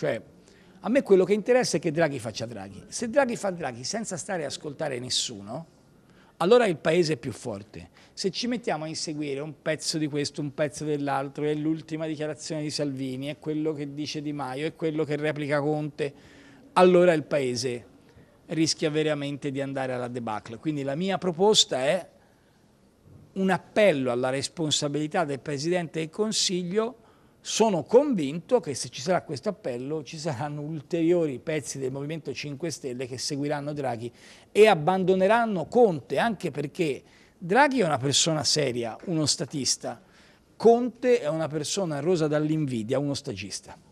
Cioè, a me quello che interessa è che Draghi faccia Draghi. Se Draghi fa Draghi senza stare a ascoltare nessuno, allora il paese è più forte. Se ci mettiamo a inseguire un pezzo di questo, un pezzo dell'altro, è l'ultima dichiarazione di Salvini, è quello che dice Di Maio, è quello che replica Conte, allora il paese rischia veramente di andare alla debacle. Quindi la mia proposta è un appello alla responsabilità del Presidente del Consiglio sono convinto che se ci sarà questo appello ci saranno ulteriori pezzi del Movimento 5 Stelle che seguiranno Draghi e abbandoneranno Conte, anche perché Draghi è una persona seria, uno statista, Conte è una persona rosa dall'invidia, uno stagista.